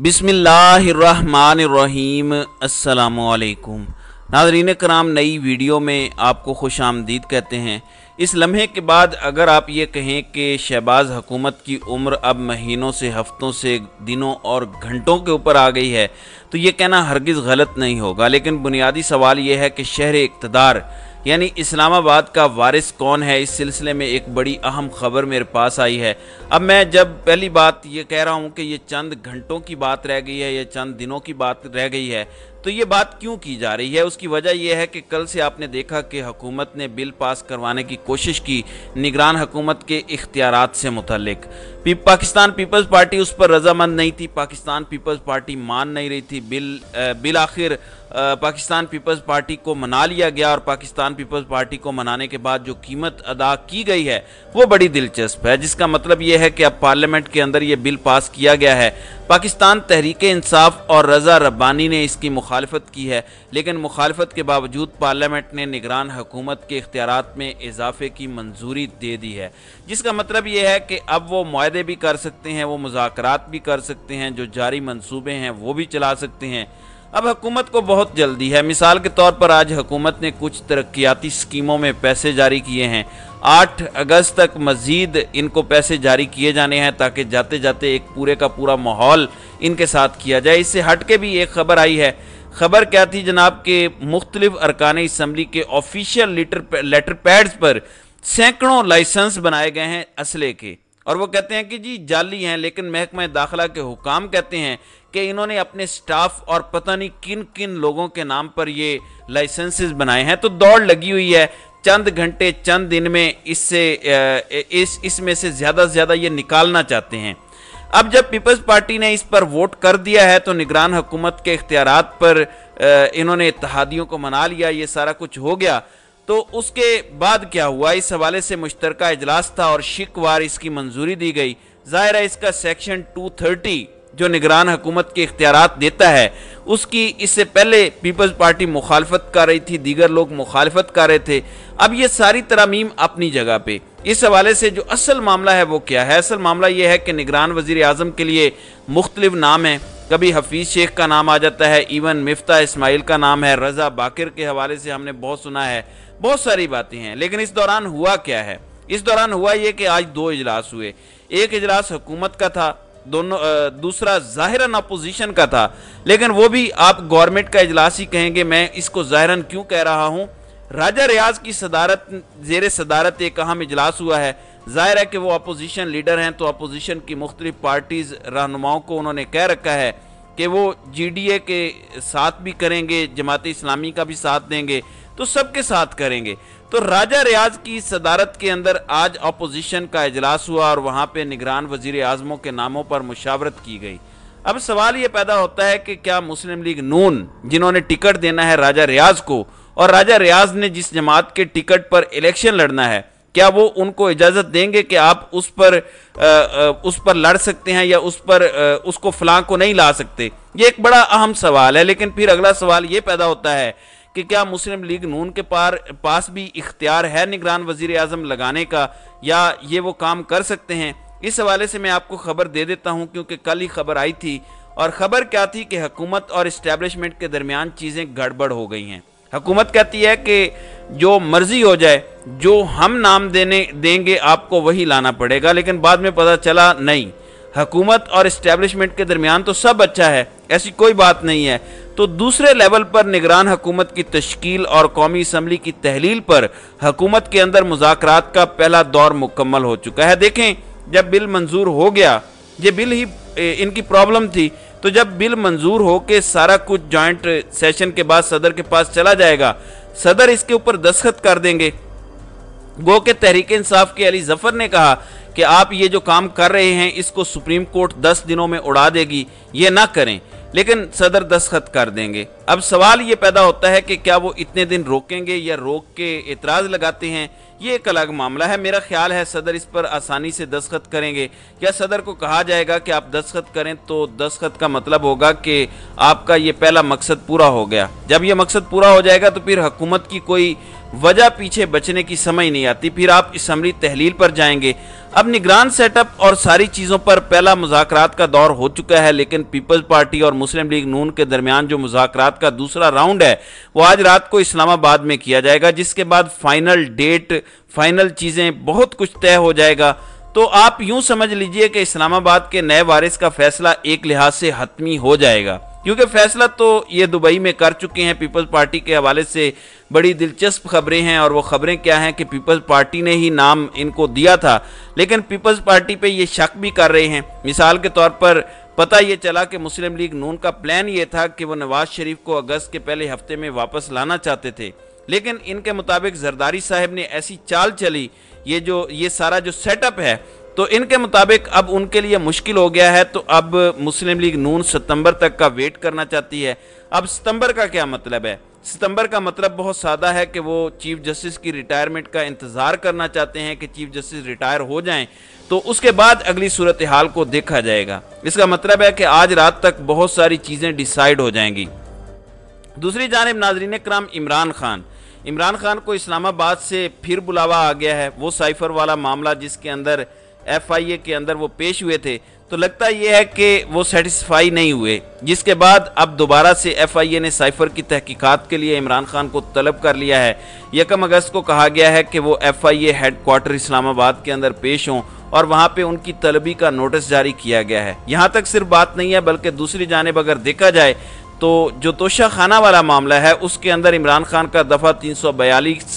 बिसमीम अल्लाम नाजरीन कराम नई वीडियो में आपको खुश आमदीद कहते हैं इस लम्हे के बाद अगर आप ये कहें कि शहबाज हुकूमत की उम्र अब महीनों से हफ्तों से दिनों और घंटों के ऊपर आ गई है तो ये कहना हरगिज़ गलत नहीं होगा लेकिन बुनियादी सवाल यह है कि शहर इकतदार यानी इस्लामाबाद का वारिस कौन है इस सिलसिले में एक बड़ी अहम खबर मेरे पास आई है अब मैं जब पहली बात ये कह रहा हूँ कि ये चंद घंटों की बात रह गई है ये चंद दिनों की बात रह गई है तो ये बात क्यों की जा रही है उसकी वजह यह है कि कल से आपने देखा कि हुकूमत ने बिल पास करवाने की कोशिश की निगरान हुकूमत के इख्तियार से मुतलिक पी, पाकिस्तान पीपल्स पार्टी उस पर रजामंद नहीं थी पाकिस्तान पीपल्स पार्टी मान नहीं रही थी बिल बिल आखिर पाकिस्तान पीपल्स पार्टी को मना लिया गया और पाकिस्तान पीपल्स पार्टी को मनाने के बाद जो कीमत अदा की गई है वो बड़ी दिलचस्प है जिसका मतलब ये है कि अब पार्लियामेंट के अंदर ये बिल पास किया गया है पाकिस्तान तहरीक इंसाफ और रजा रब्बानी ने इसकी मुखालफत की है लेकिन मुखालफत के बावजूद पार्लियामेंट ने निगरान हुकूमत के इख्तियार में इजाफे की मंजूरी दे दी है जिसका मतलब यह है कि अब वो माहदे भी कर सकते हैं वो मुजाकर भी कर सकते हैं जो जारी मनसूबे हैं वो भी चला सकते हैं अब हुकूमत को बहुत जल्दी है मिसाल के तौर पर आज हुकूमत ने कुछ तरक्याती स्कीमों में पैसे जारी किए हैं 8 अगस्त तक मज़ीद इनको पैसे जारी किए जाने हैं ताकि जाते जाते एक पूरे का पूरा माहौल इनके साथ किया जाए इससे हट के भी एक खबर आई है खबर क्या थी जनाब के मुख्तलिफ अरकान इसम्बली के ऑफिशियल लेटर पैड्स पर सैकड़ों लाइसेंस बनाए गए हैं असले के और वो कहते हैं कि जी जाली हैं लेकिन महकमा दाखिला के हुकाम कहते हैं कि इन्होंने अपने स्टाफ और पता नहीं किन किन लोगों के नाम पर ये लाइसेंसेस बनाए हैं तो दौड़ लगी हुई है चंद घंटे चंद दिन में इससे इस इसमें से ज़्यादा से ज़्यादा ये निकालना चाहते हैं अब जब पीपल्स पार्टी ने इस पर वोट कर दिया है तो निगरान हुकूमत के इख्तियार पर इन्होंने इतिहादियों को मना लिया ये सारा कुछ हो गया तो उसके बाद क्या हुआ इस हवाले से मुश्तर इजलास था और शिकवार इसकी मंजूरी दी गई ज़ाहिर है इसका सेक्शन 230 जो निगरान हुकूमत के इख्तियार देता है उसकी इससे पहले पीपल्स पार्टी मुखालफत कर रही थी दीगर लोग मुखालफत कर रहे थे अब ये सारी तरामीम अपनी जगह पे इस हवाले से जो असल मामला है वो क्या है असल मामला ये है कि निगरान वजीर अजम के लिए मुख्तलिफ नाम है कभी हफीज़ शेख का नाम आ जाता है इवन मिफ्ता इसमाइल का नाम है रज़ा बाकर के हवाले से हमने बहुत सुना है बहुत सारी बातें हैं लेकिन इस दौरान हुआ क्या है इस दौरान हुआ ये कि आज दो इजलास हुए एक इजलास हुकूमत का था दोनों दूसरा ज़ाहिरन अपोजिशन का था लेकिन वो भी आप गवर्नमेंट का इजलास ही कहेंगे मैं इसको ज़ाहिरन क्यों कह रहा हूँ राजा रियाज की सदारत जेर सदारत एक अहम इजलास हुआ है ज़ाहिर है कि वो अपोजिशन लीडर हैं तो अपोजिशन की मुख्तलिफ पार्टीज़ रहनुमाओं को उन्होंने कह रखा है कि वो जी डी ए के साथ भी करेंगे जमात इस्लामी का भी साथ देंगे तो सबके साथ करेंगे तो राजा रियाज की सदारत के अंदर आज अपोजिशन का इजलास हुआ और वहाँ पे निगरान वजीर आजमों के नामों पर मुशावरत की गई अब सवाल ये पैदा होता है कि क्या मुस्लिम लीग नून जिन्होंने टिकट देना है राजा रियाज को और राजा रियाज ने जिस जमात के टिकट पर इलेक्शन लड़ना है क्या वो उनको इजाज़त देंगे कि आप उस पर आ, आ, उस पर लड़ सकते हैं या उस पर आ, उसको फलां को नहीं ला सकते ये एक बड़ा अहम सवाल है लेकिन फिर अगला सवाल ये पैदा होता है कि क्या मुस्लिम लीग नून के पार पास भी इख्तियार है निगरान वजीर अजम लगाने का या ये वो काम कर सकते हैं इस हवाले से मैं आपको खबर दे देता हूँ क्योंकि कल ही खबर आई थी और खबर क्या थी कि हकूमत और इस्टेबलिशमेंट के दरमियान चीज़ें गड़बड़ हो गई हैं हकूमत कहती है कि जो मर्जी हो जाए जो हम नाम देने देंगे आपको वही लाना पड़ेगा लेकिन बाद में पता चला नहीं हकूमत और इस्टेबलिशमेंट के दरमियान तो सब अच्छा है ऐसी कोई बात नहीं है तो दूसरे लेवल पर निगरान हुकूमत की तश्कील और कौमी असम्बली की तहलील पर हकूमत के अंदर मुजाकर का पहला दौर मुकम्मल हो चुका है देखें जब बिल मंजूर हो गया ये बिल ही इनकी प्रॉब्लम थी तो जब बिल मंजूर हो के सारा कुछ जॉइंट सेशन के बाद सदर के पास चला जाएगा सदर इसके ऊपर दस्खत कर देंगे गो के तहरीक इंसाफ के अली जफर ने कहा कि आप ये जो काम कर रहे हैं इसको सुप्रीम कोर्ट 10 दिनों में उड़ा देगी ये ना करें लेकिन सदर दस्खत कर देंगे अब सवाल ये पैदा होता है कि क्या वो इतने दिन रोकेंगे या रोक के एतराज़ लगाते हैं ये एक अलग मामला है मेरा ख्याल है सदर इस पर आसानी से दस्खत करेंगे या सदर को कहा जाएगा कि आप दस्खत करें तो दस्खत का मतलब होगा कि आपका ये पहला मकसद पूरा हो गया जब यह मकसद पूरा हो जाएगा तो फिर हुकूमत की कोई वजह पीछे बचने की समझ नहीं आती फिर आप इस तहलील पर जाएंगे अब निगरान सेटअप और सारी चीज़ों पर पहला मुजात का दौर हो चुका है लेकिन पीपल्स पार्टी और मुस्लिम लीग नून के दरमियान जो मुजाकर का दूसरा राउंड है वो आज रात को इस्लामाबाद में किया जाएगा जिसके बाद फाइनल डेट फाइनल चीज़ें बहुत कुछ तय हो जाएगा तो आप यूं समझ लीजिए कि इस्लामाबाद के नए वारिस का फैसला एक लिहाज से हतमी हो जाएगा क्योंकि फैसला तो ये दुबई में कर चुके हैं पीपल्स पार्टी के हवाले से बड़ी दिलचस्प खबरें हैं और वो खबरें क्या हैं कि पीपल्स पार्टी ने ही नाम इनको दिया था लेकिन पीपल्स पार्टी पे ये शक भी कर रहे हैं मिसाल के तौर पर पता ये चला कि मुस्लिम लीग नून का प्लान ये था कि वो नवाज शरीफ को अगस्त के पहले हफ्ते में वापस लाना चाहते थे लेकिन इनके मुताबिक जरदारी साहब ने ऐसी चाल चली ये जो ये सारा जो सेटअप है तो इनके मुताबिक अब उनके लिए मुश्किल हो गया है तो अब मुस्लिम लीग नून सितंबर तक का वेट करना चाहती है अब सितंबर का क्या मतलब है सितंबर का मतलब बहुत सादा है कि वो चीफ जस्टिस की रिटायरमेंट का इंतज़ार करना चाहते हैं कि चीफ जस्टिस रिटायर हो जाएं तो उसके बाद अगली सूरत हाल को देखा जाएगा इसका मतलब है कि आज रात तक बहुत सारी चीज़ें डिसाइड हो जाएंगी दूसरी जानब नाजरीन कराम इमरान खान इमरान खान को इस्लामाबाद से फिर बुलावा आ गया है वो साइफर वाला मामला जिसके अंदर एफआईए के अंदर वो पेश हुए थे तो लगता यह है कि वो सेटिस्फाई नहीं हुए जिसके बाद अब दोबारा से एफआईए ने साइफर की तहकीकात के लिए इमरान खान को तलब कर लिया है यकम अगस्त को कहा गया है कि वो एफआईए हेडक्वार्टर इस्लामाबाद के अंदर पेश हों और वहाँ पे उनकी तलबी का नोटिस जारी किया गया है यहाँ तक सिर्फ बात नहीं है बल्कि दूसरी जानब अगर देखा जाए तो जो तोशा खाना वाला मामला है उसके अंदर इमरान खान का दफ़ा तीन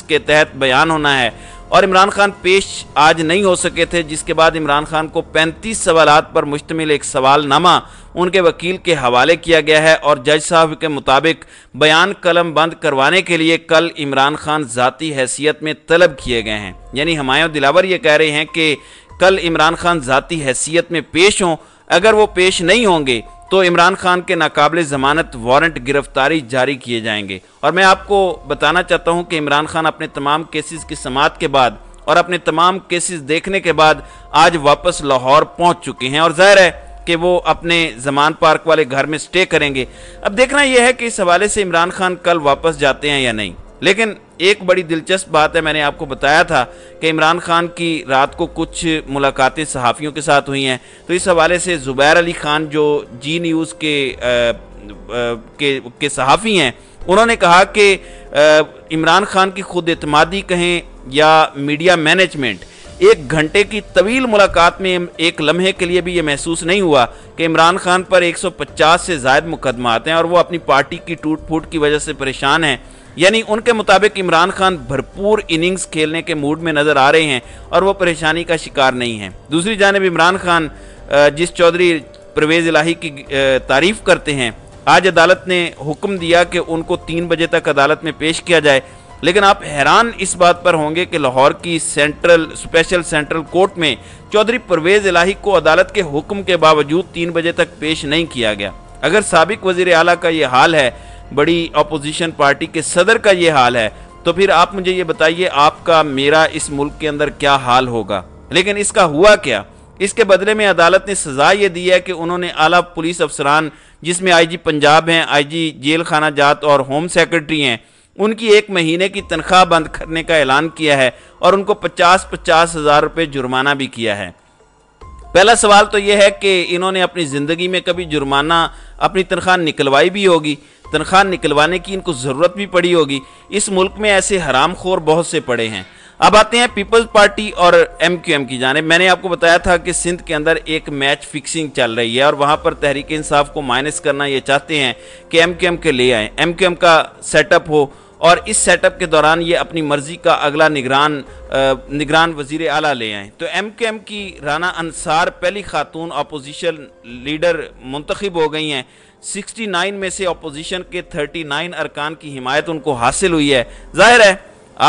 के तहत बयान होना है और इमरान खान पेश आज नहीं हो सके थे जिसके बाद इमरान खान को 35 सवाल पर मुश्तमिल एक सवालनामा उनके वकील के हवाले किया गया है और जज साहब के मुताबिक बयान कलम बंद करवाने के लिए कल इमरान खान ज़ाती हैसियत में तलब किए गए हैं यानी हमायों दिलावर ये कह रहे हैं कि कल इमरान खान ज़ाती हैसियत में पेश हों अगर वो पेश नहीं होंगे तो इमरान खान के नाकबले ज़मानत वारंट गिरफ्तारी जारी किए जाएंगे और मैं आपको बताना चाहता हूं कि इमरान खान अपने तमाम केसेस की समात के बाद और अपने तमाम केसेस देखने के बाद आज वापस लाहौर पहुंच चुके हैं और जाहिर है कि वो अपने जमान पार्क वाले घर में स्टे करेंगे अब देखना यह है कि इस हवाले से इमरान खान कल वापस जाते हैं या नहीं लेकिन एक बड़ी दिलचस्प बात है मैंने आपको बताया था कि इमरान खान की रात को कुछ मुलाकातें सहाफ़ियों के साथ हुई हैं तो इस हवाले से ज़ुबैर अली खान जो जी न्यूज़ के आ, के के सहाफ़ी हैं उन्होंने कहा कि इमरान खान की खुद अतमादी कहें या मीडिया मैनेजमेंट एक घंटे की तवील मुलाकात में एक लम्हे के लिए भी ये महसूस नहीं हुआ कि इमरान खान पर 150 से जायद मुकदमा आते हैं और वो अपनी पार्टी की टूट फूट की वजह से परेशान हैं यानी उनके मुताबिक इमरान खान भरपूर इनिंग्स खेलने के मूड में नज़र आ रहे हैं और वो परेशानी का शिकार नहीं है दूसरी जानब इमरान खान जिस चौधरी परवेज़ इलाही की तारीफ़ करते हैं आज अदालत ने हुक्म दिया कि उनको तीन बजे तक अदालत में पेश किया जाए लेकिन आप हैरान इस बात पर होंगे कि लाहौर की सेंट्रल स्पेशल सेंट्रल कोर्ट में चौधरी परवेज़ इलाही को अदालत के हुक्म के बावजूद तीन बजे तक पेश नहीं किया गया अगर सबक वज़ी अला का ये हाल है बड़ी अपोजिशन पार्टी के सदर का ये हाल है तो फिर आप मुझे ये बताइए आपका मेरा इस मुल्क के अंदर क्या हाल होगा लेकिन इसका हुआ क्या इसके बदले में अदालत ने सज़ा ये दी है कि उन्होंने आला पुलिस अफसरान जिसमें आईजी पंजाब हैं आईजी जेल खाना जात और होम सेक्रेटरी हैं उनकी एक महीने की तनख्वाह बंद करने का ऐलान किया है और उनको पचास पचास हज़ार रुपये जुर्माना भी किया है पहला सवाल तो यह है कि इन्होंने अपनी ज़िंदगी में कभी जुर्माना अपनी तनख्वाह निकलवाई भी होगी तनख्वाह निकलवाने की इनको ज़रूरत भी पड़ी होगी इस मुल्क में ऐसे हराम खोर बहुत से पड़े हैं अब आते हैं पीपल्स पार्टी और एम क्यू एम की जाने मैंने आपको बताया था कि सिंध के अंदर एक मैच फिक्सिंग चल रही है और वहाँ पर तहरीक इंसाफ को माइनस करना ये चाहते हैं कि एम क्यू एम के ले आए एम क्यू एम का सेटअप हो और इस सेटअप के दौरान ये अपनी मर्जी का अगला निगरान निगरान वजीर अला ले आए तो एम क्यू एम की राना अनसार पहली खातून अपोजिशन लीडर मुंतखब हो गई हैं 69 में से अपोजिशन के 39 अरकान की हिमायत उनको हासिल हुई है जाहिर है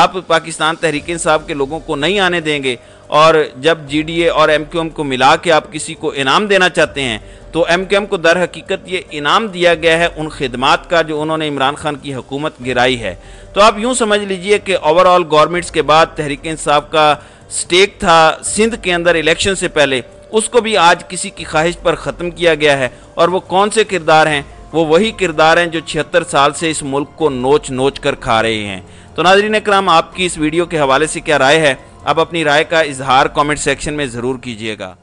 आप पाकिस्तान तहरीक साहब के लोगों को नहीं आने देंगे और जब जीडीए और एमक्यूएम को मिला के आप किसी को इनाम देना चाहते हैं तो एमक्यूएम को दर हकीकत ये इनाम दिया गया है उन खदमात का जो उन्होंने इमरान खान की हुकूमत गिराई है तो आप यूँ समझ लीजिए कि ओवरऑल गवर्नमेंट्स के बाद तहरीक साहब का स्टेक था सिंध के अंदर इलेक्शन से पहले उसको भी आज किसी की ख्वाहिश पर ख़त्म किया गया है और वो कौन से किरदार हैं वो वही किरदार हैं जो छिहत्तर साल से इस मुल्क को नोच नोच कर खा रहे हैं तो नाजरीन कराम आपकी इस वीडियो के हवाले से क्या राय है आप अपनी राय का इजहार कमेंट सेक्शन में ज़रूर कीजिएगा